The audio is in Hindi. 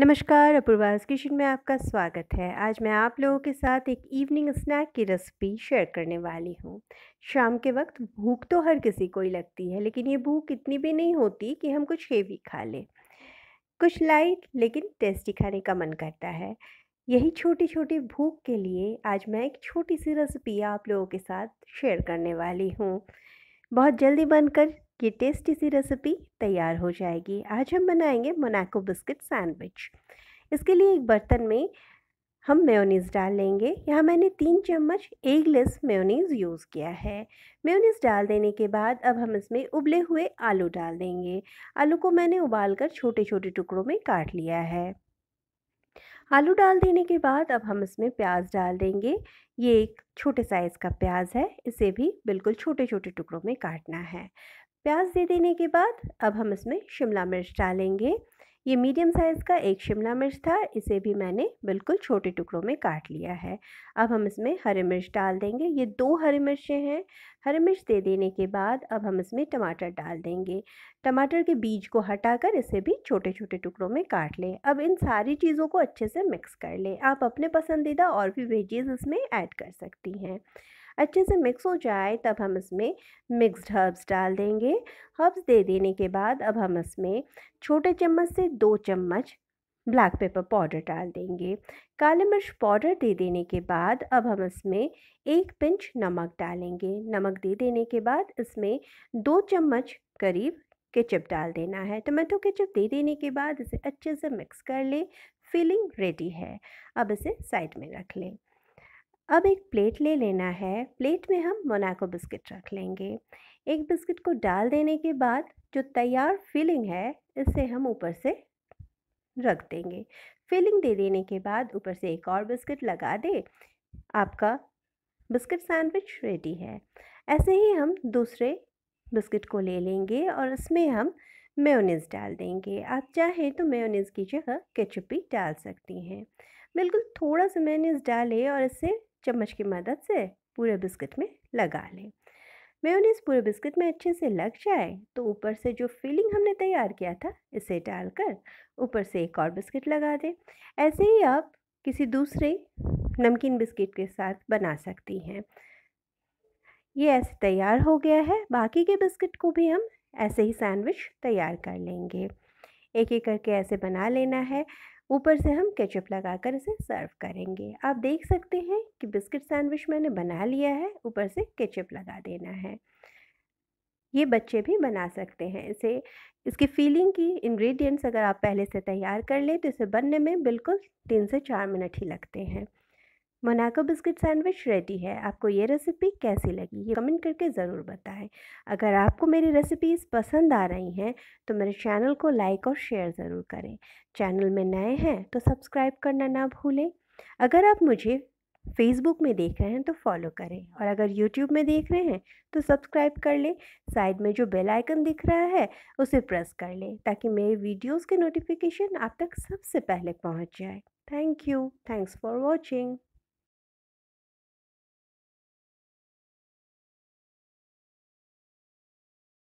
नमस्कार अपूर्वाज किचन में आपका स्वागत है आज मैं आप लोगों के साथ एक इवनिंग स्नैक की रेसिपी शेयर करने वाली हूँ शाम के वक्त भूख तो हर किसी को ही लगती है लेकिन ये भूख इतनी भी नहीं होती कि हम कुछ हेवी खा लें कुछ लाइट लेकिन टेस्टी खाने का मन करता है यही छोटी छोटी भूख के लिए आज मैं एक छोटी सी रेसिपी आप लोगों के साथ शेयर करने वाली हूँ बहुत जल्दी बनकर ये टेस्टी सी रेसिपी तैयार हो जाएगी आज हम बनाएंगे मोनाको बिस्किट सैंडविच इसके लिए एक बर्तन में हम मेयोनीज़ डाल लेंगे यहाँ मैंने तीन चम्मच लेस मेयोनीज़ यूज़ किया है मेयोनीज़ डाल देने के बाद अब हम इसमें उबले हुए आलू डाल देंगे आलू को मैंने उबाल कर छोटे छोटे टुकड़ों में काट लिया है आलू डाल देने के बाद अब हम इसमें प्याज डाल देंगे ये एक छोटे साइज़ का प्याज है इसे भी बिल्कुल छोटे छोटे टुकड़ों में काटना है प्याज दे देने के बाद अब हम इसमें शिमला मिर्च डालेंगे ये मीडियम साइज़ का एक शिमला मिर्च था इसे भी मैंने बिल्कुल छोटे टुकड़ों में काट लिया है अब हम इसमें हरी मिर्च डाल देंगे ये दो हरी मिर्चें हैं हरी मिर्च दे देने के बाद अब हम इसमें टमाटर डाल देंगे टमाटर के बीज को हटाकर इसे भी छोटे छोटे टुकड़ों में काट लें अब इन सारी चीज़ों को अच्छे से मिक्स कर लें आप अपने पसंदीदा और भी वेजेज इसमें ऐड कर सकती हैं अच्छे से मिक्स हो जाए तब हम इसमें मिक्स्ड हर्ब्स डाल देंगे हर्ब्स दे देने के बाद अब हम इसमें छोटे चम्मच से दो चम्मच ब्लैक पेपर पाउडर डाल देंगे काले मिर्च पाउडर दे देने के बाद अब हम इसमें एक पिंच नमक डालेंगे नमक दे देने के बाद इसमें दो चम्मच करीब केचप डाल देना है टमाटो केचप दे देने के बाद इसे अच्छे से मिक्स कर लें फीलिंग रेडी है अब इसे साइड में रख लें अब एक प्लेट ले लेना है प्लेट में हम मोनाको बिस्किट रख लेंगे एक बिस्किट को डाल देने के बाद जो तैयार फिलिंग है इसे हम ऊपर से रख देंगे फिलिंग दे देने के बाद ऊपर से एक और बिस्किट लगा दे आपका बिस्किट सैंडविच रेडी है ऐसे ही हम दूसरे बिस्किट को ले लेंगे और इसमें हम मेयोनीज़ डाल देंगे आप चाहें तो मेयोनीज़ की जगह केचप भी डाल सकती हैं बिल्कुल थोड़ा सा मेयोनीज़ डालें और इसे चम्मच की मदद से पूरे बिस्किट में लगा लें मेयोनीज पूरे बिस्किट में अच्छे से लग जाए तो ऊपर से जो फिलिंग हमने तैयार किया था इसे डालकर ऊपर से एक और बिस्किट लगा दें ऐसे ही आप किसी दूसरे नमकीन बिस्किट के साथ बना सकती हैं ये ऐसे तैयार हो गया है बाकी के बिस्किट को भी हम ऐसे ही सैंडविच तैयार कर लेंगे एक एक करके ऐसे बना लेना है ऊपर से हम केचप लगाकर इसे सर्व करेंगे आप देख सकते हैं कि बिस्किट सैंडविच मैंने बना लिया है ऊपर से केचप लगा देना है ये बच्चे भी बना सकते हैं इसे इसकी फीलिंग की इंग्रेडिएंट्स अगर आप पहले से तैयार कर लें तो इसे बनने में बिल्कुल तीन से चार मिनट ही लगते हैं मोनाको बिस्किट सैंडविच रेडी है आपको ये रेसिपी कैसी लगी ये कमेंट करके ज़रूर बताएं अगर आपको मेरी रेसिपीज़ पसंद आ रही हैं तो मेरे चैनल को लाइक और शेयर ज़रूर करें चैनल में नए हैं तो सब्सक्राइब करना ना भूलें अगर आप मुझे फेसबुक में देख रहे हैं तो फॉलो करें और अगर यूट्यूब में देख रहे हैं तो सब्सक्राइब कर लें साइड में जो बेल आइकन दिख रहा है उसे प्रेस कर लें ताकि मेरे वीडियोस के नोटिफिकेशन आप तक सबसे पहले पहुंच जाए thank you thanks for watching